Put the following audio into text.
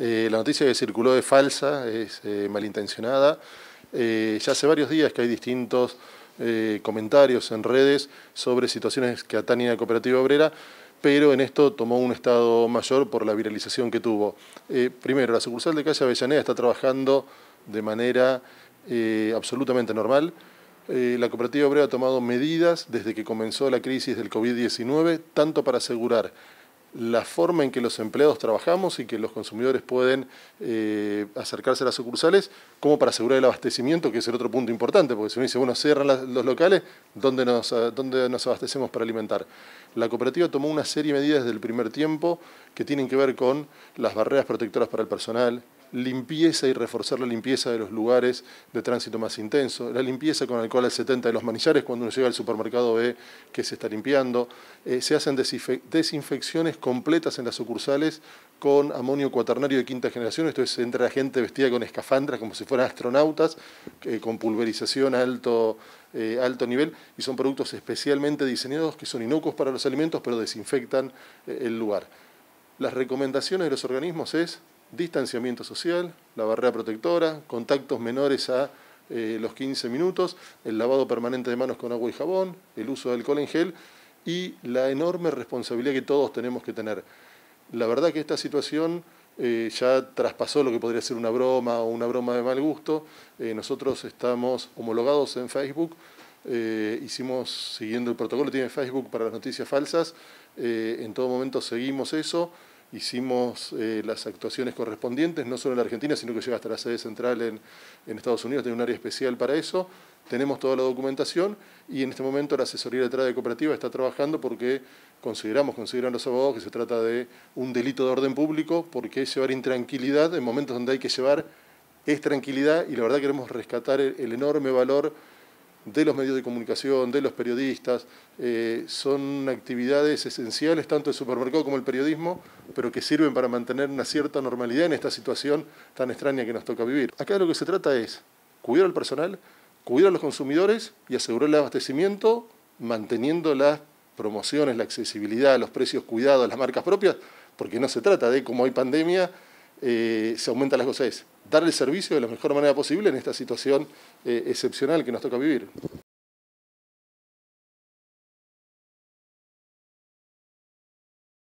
Eh, la noticia que circuló es falsa, es eh, malintencionada. Eh, ya hace varios días que hay distintos comentarios en redes sobre situaciones que atañen a la Cooperativa Obrera, pero en esto tomó un estado mayor por la viralización que tuvo. primero, la sucursal de Calle Avellaneda está trabajando de manera absolutamente normal. la Cooperativa Obrera ha tomado medidas desde que comenzó la crisis del COVID-19, tanto para asegurar la forma en que los empleados trabajamos y que los consumidores pueden eh, acercarse a las sucursales, como para asegurar el abastecimiento, que es el otro punto importante, porque si uno dice, bueno, cierran los locales, ¿dónde nos, ¿dónde nos abastecemos para alimentar? La cooperativa tomó una serie de medidas desde el primer tiempo que tienen que ver con las barreras protectoras para el personal, limpieza y reforzar la limpieza de los lugares de tránsito más intenso, la limpieza con alcohol al 70 de los manillares, cuando uno llega al supermercado ve que se está limpiando, eh, se hacen desinfecciones completas en las sucursales con amonio cuaternario de quinta generación, esto es, entre la gente vestida con escafandras como si fueran astronautas, eh, con pulverización a alto, eh, alto nivel, y son productos especialmente diseñados que son inocuos para los alimentos, pero desinfectan el lugar. Las recomendaciones de los organismos es distanciamiento social, la barrera protectora, contactos menores a eh, los 15 minutos, el lavado permanente de manos con agua y jabón, el uso de alcohol en gel y la enorme responsabilidad que todos tenemos que tener. La verdad que esta situación eh, ya traspasó lo que podría ser una broma o una broma de mal gusto. Eh, nosotros estamos homologados en Facebook, hicimos, siguiendo el protocolo que tiene Facebook para las noticias falsas, en todo momento seguimos eso hicimos eh, las actuaciones correspondientes, no solo en la Argentina, sino que llega hasta la sede central en, Estados Unidos, tiene un área especial para eso. Tenemos toda la documentación y en este momento la asesoría letrada de cooperativa está trabajando porque consideramos, consideran los abogados que se trata de un delito de orden público porque es llevar intranquilidad en momentos donde hay que llevar es tranquilidad y la verdad queremos rescatar el enorme valor de los medios de comunicación, de los periodistas, eh, son actividades esenciales tanto el supermercado como el periodismo, pero que sirven para mantener una cierta normalidad en esta situación tan extraña que nos toca vivir. Acá lo que se trata es cuidar al personal, cuidar a los consumidores y asegurar el abastecimiento manteniendo las promociones, la accesibilidad, los precios cuidados, las marcas propias, porque no se trata de, como hay pandemia, eh, se aumenta la es Dar el servicio de la mejor manera posible en esta situación eh, excepcional que nos toca vivir.